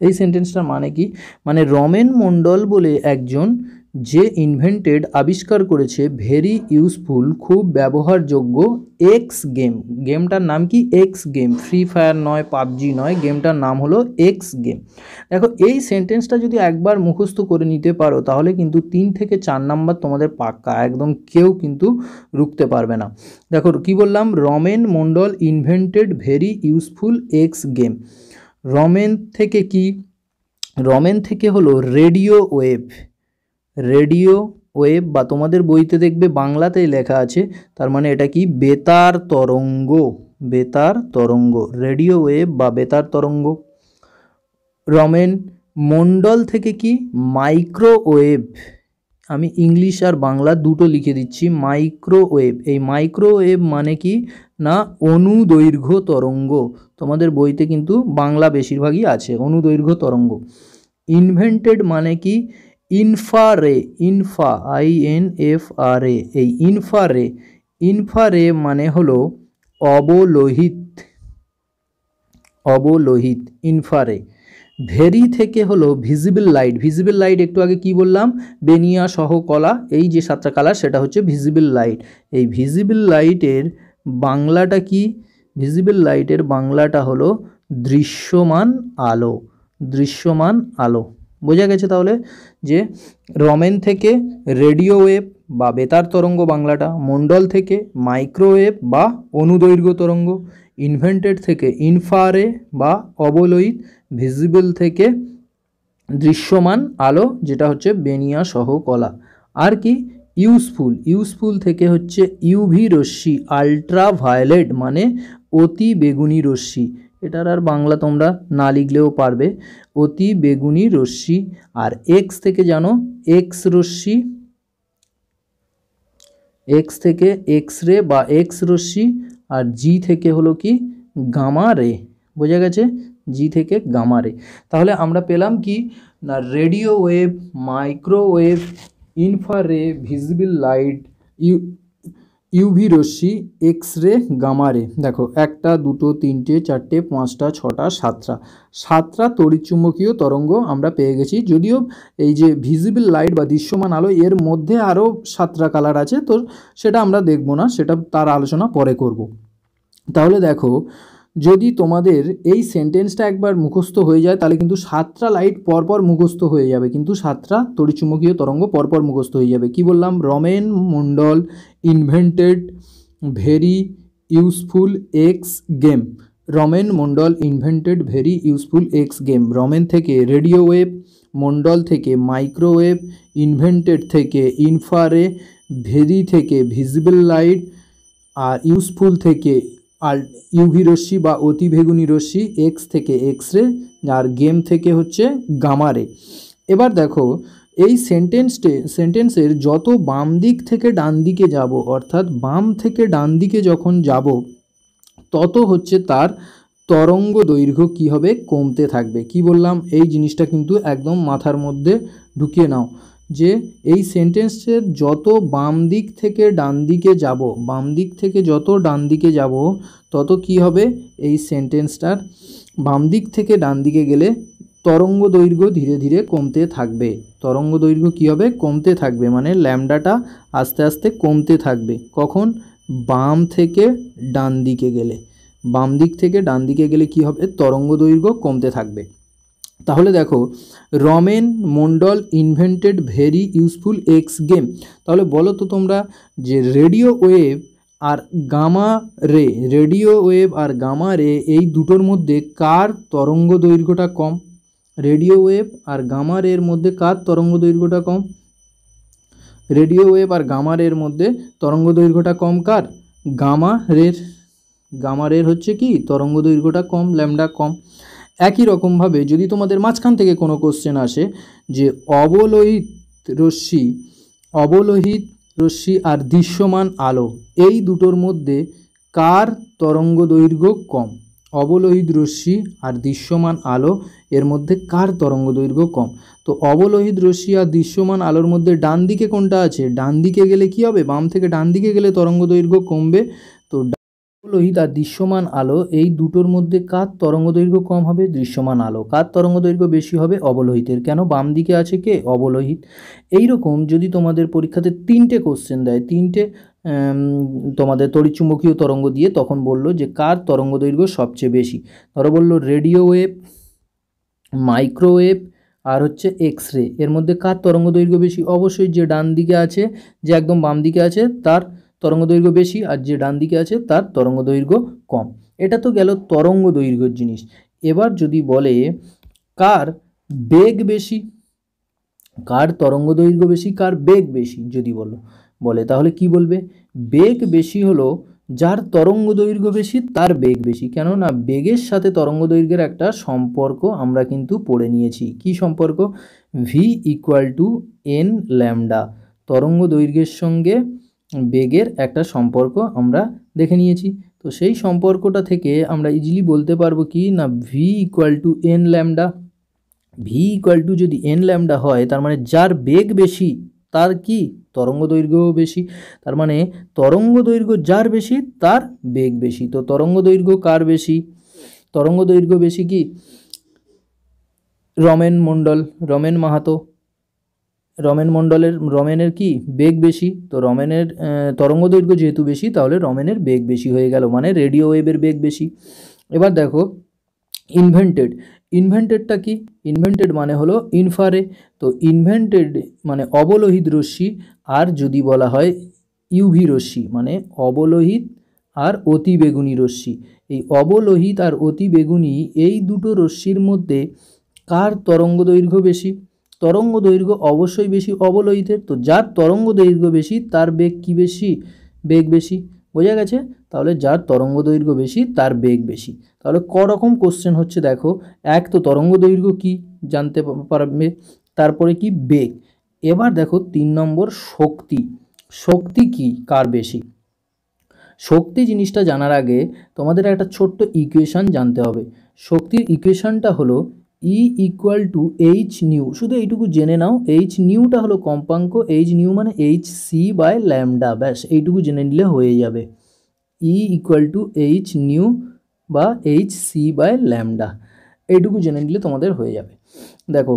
এই সেন্টেন্সটার মানে কি মানে রমেন মন্ডল বলে একজন যে ইনভেন্টেড আবিষ্কার করেছে ভেরি ইউজফুল খুব ব্যবহারযোগ্য এক্স গেম গেমটার নাম কি এক্স গেম ফ্রি ফায়ার নয় পাবজি নয় গেমটার নাম হলো এক্স গেম দেখো এই সেন্টেন্সটা যদি একবার মুখস্থ করে নিতে পারো তাহলে কিন্তু তিন থেকে চার নাম্বার তোমাদের পাক্কা একদম কেউ কিন্তু রুখতে পারবে না দেখো কি বললাম Ramen Mondal invented very useful X game Ramen থেকে কি রমেন থেকে হলো রেডিও ওয়েভ রেডিও ওয়েভ বা তোমাদের বইতে দেখবে বাংলাতেই লেখা আছে তার মানে এটা কি বেতার তরঙ্গ বেতার তরঙ্গ রেডিও ওয়েভ বা বেতার তরঙ্গ রমেন মণ্ডল থেকে কি মাইক্রোওয়েভ আমি ইংলিশ আর বাংলা দুটো লিখে দিচ্ছি মাইক্রোওয়েভ এই মাইক্রোওয়েভ মানে কি না অনুদৈর্ঘ্য তরঙ্গ তোমাদের বইতে কিন্তু বাংলা বেশিরভাগই আছে অনুদৈর্ঘ্য তরঙ্গ ইনভেন্টেড মানে কি ইনফারে ইনফা I N F R A এই ইনফারে ইনফারে মানে হলো অবলোহিত অবলোহিত ইনফারে ভেরি থেকে হলো ভিজিবল লাইট ভিজিবল লাইট একটু আগে কি বললাম বেনিয়া সহ কলা এই যে সাতটা কালার সেটা হচ্ছে ভিজিবল লাইট এই ভিজিবল লাইটের বাংলাটা কি ভিজিবল লাইটের বাংলাটা হলো দৃশ্যমান আলো দৃশ্যমান আলো বোঝা গেছে তাহলে যে রমেন থেকে রেডিও ওয়েভ বা বেতার তরঙ্গ বাংলাটা মণ্ডল থেকে মাইক্রোওয়েভ বা অনুদৈর্ঘ্য তরঙ্গ ইনভেন্টেড থেকে ইনফারে বা অবলয়িত ভিজিবল থেকে দৃশ্যমান আলো যেটা হচ্ছে বেনিয়া সহ কলা আর কি ইউজফুল ইউজফুল থেকে হচ্ছে ইউভি রশ্মি আল্ট্রা ভায়োলেট মানে অতি বেগুনি রশ্মি এটার আর বাংলা তোমরা না লিখলেও পারবে অতি বেগুনি রশ্মি আর এক্স থেকে জানো এক্স রশ্মি এক্স থেকে এক্স রে বা এক্স রশ্মি আর জি থেকে হলো কি গামা রে বোঝা গেছে জি থেকে গামারে তাহলে আমরা পেলাম কি না radio wave microwave infrared visible light U UV রশ্মি এক্স রে গামারে দেখো একটা দুটো তিনটে চারটে পাঁচটা ছটা সাতটা সাতটা তড়িৎচুম্বকীয় তরঙ্গ আমরা পেয়ে গেছি যদিও এই যে ভিজিবল লাইট বা দৃশ্যমান আলো এর মধ্যে আরও সাতটা কালার আছে তো সেটা আমরা দেখব না সেটা তার আলোচনা পরে করব তাহলে দেখো যদি তোমাদের এই সেন্টেন্সটা একবার মুখস্থ হয়ে যায় তাহলে কিন্তু সাতটা লাইট পরপর মুখস্থ হয়ে যাবে কিন্তু সাতটা তড়িচুম্বকীয় তরঙ্গ পরপর মুখস্থ হয়ে যাবে কি বললাম Ramen Mondal invented very useful X game Ramen Mondal invented very useful X game Ramen থেকে রেডিও ওয়েভ মন্ডল থেকে মাইক্রোওয়েভ ইনভেন্টেড থেকে ইনফারে ভেরি থেকে ভিজিবল লাইট আর ইউজফুল থেকে আর ইউভি রশ্মি বা অতিবেগুনি রশ্মি এক্স থেকে এক্স রে আর গেম থেকে হচ্ছে গামারে এবার দেখো এই সেন্টেন্সটে সেন্টেন্সের যত বাম দিক থেকে ডান দিকে যাব অর্থাৎ বাম থেকে ডান দিকে যখন যাব তত হচ্ছে তার তরঙ্গ দৈর্ঘ্য কি হবে কমতে থাকবে কি বললাম এই জিনিসটা কিন্তু একদম মাথার মধ্যে ঢুকিয়ে নাও যে এই সেন্টেন্সের যত বাম দিক থেকে ডান দিকে যাব বাম দিক থেকে যত ডান দিকে যাব তত কি হবে এই সেন্টেন্সটার বাম দিক থেকে ডান দিকে গেলে তরঙ্গ দৈর্ঘ্য ধীরে ধীরে কমতে থাকবে তরঙ্গ দৈর্ঘ্য কী হবে কমতে থাকবে মানে ল্যামডাটা আস্তে আস্তে কমতে থাকবে কখন বাম থেকে ডান দিকে গেলে বাম দিক থেকে ডান দিকে গেলে কি হবে তরঙ্গ দৈর্ঘ্য কমতে থাকবে তাহলে দেখো Ramen Mondal invented very useful X game তাহলে বলো তো তোমরা যে রেডিও ওয়েভ আর গামা রে রেডিও ওয়েভ আর গামা রে এই দুটোর মধ্যে কার তরঙ্গ দৈর্ঘ্যটা কম রেডিও ওয়েভ আর গামা রের মধ্যে কার তরঙ্গ দৈর্ঘ্যটা কম রেডিও ওয়েভ আর গামা রের মধ্যে তরঙ্গ দৈর্ঘ্যটা কম কার গামা রের গামা রের হচ্ছে কি তরঙ্গ দৈর্ঘ্যটা কম ল্যামডা কম একই রকমভাবে যদি তোমাদের মাঝখান থেকে কোনো কোশ্চেন আসে যে অবলোহিত রশ্মি অবলোহিত রশ্মি আর দৃশ্যমান আলো এই দুটোর মধ্যে কার তরঙ্গ দৈর্ঘ্য কম অবলোহিত রশ্মি আর দৃশ্যমান আলো এর মধ্যে কার তরঙ্গ দৈর্ঘ্য কম তো অবলোহিত রশ্মি আর দৃশ্যমান আলোর মধ্যে ডান দিকে কোনটা আছে ডান দিকে গেলে কি হবে বাম থেকে ডান দিকে গেলে তরঙ্গ দৈর্ঘ্য কমবে তো লোহিত আর দৃশ্যমান আলো এই দুটোর মধ্যে কার তরঙ্গদৈর্ঘ্য কম হবে দৃশ্যমান আলো কার তরঙ্গদৈর্ঘ্য বেশি হবে অবলোহিতের কেন বাম দিকে আছে কে অবলোহিত এইরকম যদি তোমাদের পরীক্ষাতে তিনটে কোশ্চেন দেয় তিনটে তোমাদের তড়িৎচুম্বকীয় তরঙ্গ দিয়ে তখন বলল যে কার তরঙ্গদৈর্ঘ্য সবচেয়ে বেশি ধরো বললো রেডিও ওয়েভ মাইক্রোওয়েভ আর হচ্ছে এক্স রে এর মধ্যে কার তরঙ্গদৈর্ঘ্য বেশি অবশ্যই যে ডান দিকে আছে যে একদম বাম দিকে আছে তার তরঙ্গ দৈর্ঘ্য বেশি আর যে ডান দিকে আছে তার তরঙ্গ দৈর্ঘ্য কম এটা তো গেল তরঙ্গ দৈর্ঘ্যর জিনিস এবার যদি বলে কার বেগ বেশি কার তরঙ্গ দৈর্ঘ্য বেশি কার বেগ বেশি যদি বলো বলে তাহলে কি বলবে বেগ বেশি হলো যার তরঙ্গ দৈর্ঘ্য বেশি তার বেগ বেশি কেননা বেগের সাথে তরঙ্গ দৈর্ঘ্যের একটা সম্পর্ক আমরা কিন্তু পড়ে নিয়েছি কি সম্পর্ক V equal to N lambda তরঙ্গ দৈর্ঘ্যের সঙ্গে বেগের একটা সম্পর্ক আমরা দেখে নিয়েছি তো সেই সম্পর্কটা থেকে আমরা ইজিলি বলতে পারবো কি না V equal to N lambda V equal to যদি এন ল্যামডা হয় তার মানে যার বেগ বেশি তার কি তরঙ্গ দৈর্ঘ্য বেশি তার মানে তরঙ্গ দৈর্ঘ্য যার বেশি তার বেগ বেশি তো তরঙ্গ দৈর্ঘ্য কার বেশি তরঙ্গ দৈর্ঘ্য বেশি কি রমেন মণ্ডল রমেন মাহাতো রমেন মণ্ডলের রমেনের কি বেগ বেশি তো রমেনের তরঙ্গ দৈর্ঘ্য যেহেতু বেশি তাহলে রমেনের বেগ বেশি হয়ে গেল মানে রেডিও ওয়েভের বেগ বেশি এবার দেখো ইনভেন্টেড ইনভেন্টেডটা কি ইনভেন্টেড মানে হলো ইনফারে তো ইনভেন্টেড মানে অবলোহিত রশ্মি আর যদি বলা হয় ইউভি রশ্মি মানে অবলোহিত আর অতি বেগুনি রশ্মি এই অবলোহিত আর অতি বেগুনি এই দুটো রশ্মির মধ্যে কার তরঙ্গ দৈর্ঘ্য বেশি তরঙ্গ দৈর্ঘ্য অবশ্যই বেশি অবলোহিতের তো যার তরঙ্গ দৈর্ঘ্য বেশি তার বেগ কি বেশি বেগ বেশি বোঝা গেছে তাহলে যার তরঙ্গ দৈর্ঘ্য বেশি তার বেগ বেশি তাহলে ক রকম কোশ্চেন হচ্ছে দেখো এক তো তরঙ্গ দৈর্ঘ্য কী জানতে পারবে তারপরে কি বেগ এবার দেখো তিন নম্বর শক্তি শক্তি কি কার বেশি শক্তি জিনিসটা জানার আগে তোমাদের একটা ছোট্ট ইকুয়েশান জানতে হবে শক্তির ইকুয়েশানটা হলো E equal to H nu শুধু এইটুকু জেনে নাও এইচ নিউটা হলো কম্পাঙ্ক এইচ নিউ মানে এইচ সি বাই ল্যামডা ব্যাস এইটুকু জেনে নিলে হয়ে যাবে E equal to H nu বা এইচ সি বাই ল্যামডা এইটুকু জেনে নিলে তোমাদের হয়ে যাবে দেখো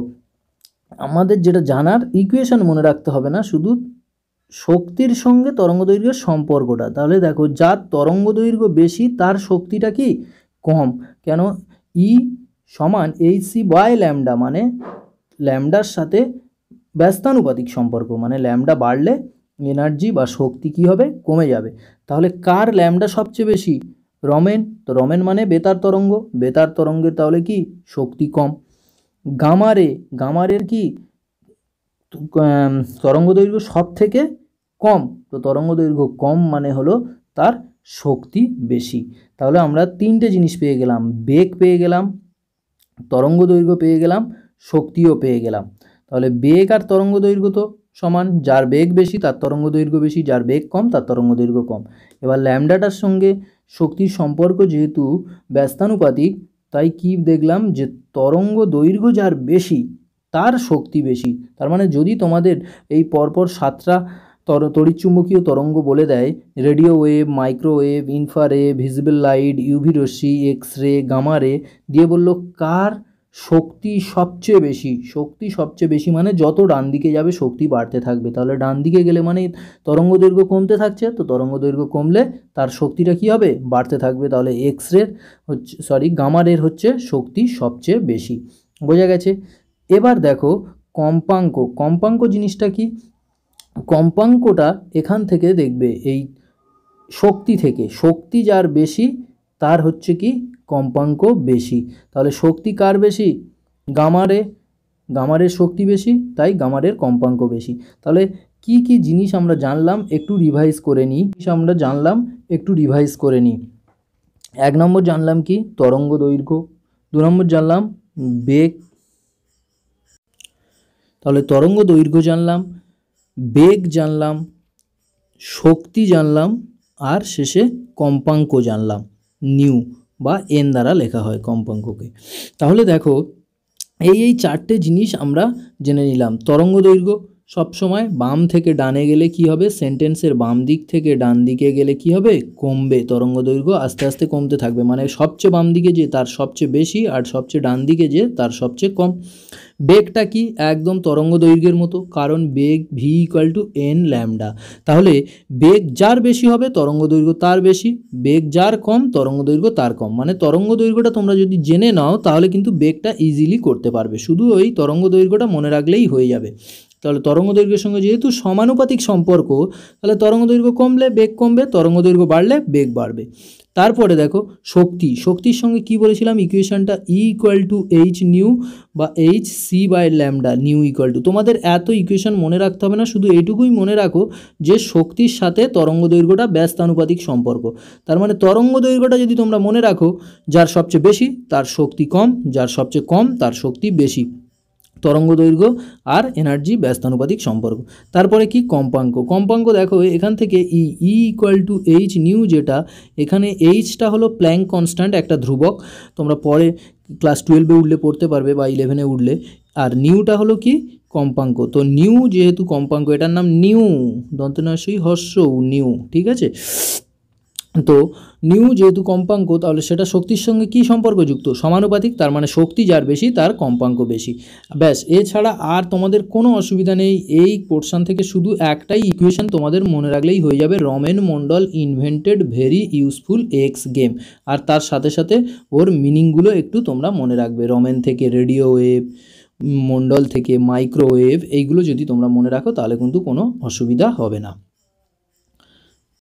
আমাদের যেটা জানার ইকুয়েশান মনে রাখতে হবে না শুধু শক্তির সঙ্গে তরঙ্গ দৈর্ঘ্যের সম্পর্কটা তাহলে দেখো যার তরঙ্গ দৈর্ঘ্য বেশি তার শক্তিটা কি কম কেন ই e সমান এইচ সি বাই ল্যামডা মানে ল্যামডার সাথে ব্যস্তানুপাতিক সম্পর্ক মানে ল্যামডা বাড়লে এনার্জি বা শক্তি কী হবে কমে যাবে তাহলে কার ল্যামডা সবচেয়ে বেশি রমেন তো রমেন মানে বেতার তরঙ্গ বেতার তরঙ্গের তাহলে কি শক্তি কম গামারে গামারের কি তরঙ্গ দৈর্ঘ্য সব থেকে কম তো তরঙ্গ দৈর্ঘ্য কম মানে হলো তার শক্তি বেশি তাহলে আমরা তিনটে জিনিস পেয়ে গেলাম বেগ পেয়ে গেলাম তরঙ্গ দৈর্ঘ্য পেয়ে গেলাম শক্তিও পেয়ে গেলাম তাহলে বেগ আর তরঙ্গ দৈর্ঘ্য তো সমান যার বেগ বেশি তার তরঙ্গ দৈর্ঘ্য বেশি যার বেগ কম তার তরঙ্গ দৈর্ঘ্য কম এবার ল্যামডাটার সঙ্গে শক্তির সম্পর্ক যেহেতু ব্যস্তানুপাতিক তাই কি দেখলাম যে তরঙ্গ দৈর্ঘ্য যার বেশি তার শক্তি বেশি তার মানে যদি তোমাদের এই পরপর সাতটা তর তড়িৎচুম্বকীয় তরঙ্গ বলে দেয় radio wave microwave infrared visible light UV রশ্মি এক্স রে গামা রে দিয়ে বলল কার শক্তি সবচেয়ে বেশি শক্তি সবচেয়ে বেশি মানে যত ডান দিকে যাবে শক্তি বাড়তে থাকবে তাহলে ডান দিকে গেলে মানে তরঙ্গ দৈর্ঘ্য কমতে থাকছে তো তরঙ্গ দৈর্ঘ্য কমলে তার শক্তিটা কী হবে বাড়তে থাকবে তাহলে এক্স রের হচ্ছে সরি গামারের হচ্ছে শক্তি সবচেয়ে বেশি বোঝা গেছে এবার দেখো কম্পাঙ্ক কম্পাঙ্ক জিনিসটা কি কম্পাঙ্কটা এখান থেকে দেখবে এই শক্তি থেকে শক্তি যার বেশি তার হচ্ছে কি কম্পাঙ্ক বেশি তাহলে শক্তি কার বেশি গামারে গামারের শক্তি বেশি তাই গামারের কম্পাঙ্ক বেশি তাহলে কি কি জিনিস আমরা জানলাম একটু রিভাইজ করে নিই আমরা জানলাম একটু রিভাইজ করে নিই এক নম্বর জানলাম কি তরঙ্গ দৈর্ঘ্য দু নম্বর জানলাম বেগ তাহলে তরঙ্গ দৈর্ঘ্য জানলাম বেগ জানলাম শক্তি জানলাম আর শেষে কম্পাঙ্ক জানলাম নিউ বা এন দ্বারা লেখা হয় কম্পাঙ্ককে তাহলে দেখো এই এই চারটে জিনিস আমরা জেনে নিলাম তরঙ্গ দৈর্ঘ্য সবসময় বাম থেকে ডানে গেলে কি হবে সেন্টেন্সের বাম দিক থেকে ডান দিকে গেলে কি হবে কমবে তরঙ্গ দৈর্ঘ্য আস্তে আস্তে কমতে থাকবে মানে সবচেয়ে বাম দিকে যে তার সবচেয়ে বেশি আর সবচেয়ে ডান দিকে যে তার সবচেয়ে কম বেগটা কি একদম তরঙ্গ দৈর্ঘ্যের মতো কারণ বেগ V equal to N lambda তাহলে বেগ যার বেশি হবে তরঙ্গ দৈর্ঘ্য তার বেশি বেগ যার কম তরঙ্গ দৈর্ঘ্য তার কম মানে তরঙ্গ দৈর্ঘ্যটা তোমরা যদি জেনে নাও তাহলে কিন্তু বেগটা ইজিলি করতে পারবে শুধু ওই তরঙ্গ দৈর্ঘ্যটা মনে রাখলেই হয়ে যাবে তাহলে তরঙ্গদৈর্ঘ্যের সঙ্গে যেহেতু সমানুপাতিক সম্পর্ক তাহলে তরঙ্গ দৈর্ঘ্য কমলে বেগ কমবে তরঙ্গ দৈর্ঘ্য বাড়লে বেগ বাড়বে তারপরে দেখো শক্তি শক্তির সঙ্গে কি বলেছিলাম ইকুয়েশানটা E e equal to H nu বা H C by lambda nu equal to তোমাদের এত ইকুয়েশান মনে রাখতে হবে না শুধু এটুকুই মনে রাখো যে শক্তির সাথে তরঙ্গ দৈর্ঘ্যটা ব্যস্তানুপাতিক সম্পর্ক তার মানে তরঙ্গ দৈর্ঘ্যটা যদি তোমরা মনে রাখো যার সবচেয়ে বেশি তার শক্তি কম যার সবচেয়ে কম তার শক্তি বেশি তরঙ্গ দৈর্ঘ্য আর এনার্জি ব্যস্তানুপাতিক সম্পর্ক তারপরে কি কম্পাঙ্ক কম্পাঙ্ক দেখো এখান থেকে E E equal to H nu যেটা এখানে এইচটা হলো প্ল্যাং কনস্ট্যান্ট একটা ধ্রুবক তোমরা পরে ক্লাস টুয়েলভে উঠলে পড়তে পারবে বা ইলেভেনে উঠলে আর নিউটা হলো কি কম্পাঙ্ক তো নিউ যেহেতু কম্পাঙ্ক এটার নাম নিউ দন্তনাশই হর্ষ নিউ ঠিক আছে তো নিউ যেহেতু কম্পাঙ্ক তাহলে সেটা শক্তির সঙ্গে কি সম্পর্কযুক্ত সমানুপাতিক তার মানে শক্তি যার বেশি তার কম্পাঙ্ক বেশি ব্যাস এছাড়া আর তোমাদের কোনো অসুবিধা নেই এই পোর্শান থেকে শুধু একটাই ইকুয়েশন তোমাদের মনে রাখলেই হয়ে যাবে Ramen Mondal invented very useful X game আর তার সাথে সাথে ওর মিনিংগুলো একটু তোমরা মনে রাখবে রমেন থেকে রেডিও ওয়েভ মন্ডল থেকে মাইক্রোওয়েভ এইগুলো যদি তোমরা মনে রাখো তাহলে কিন্তু কোনো অসুবিধা হবে না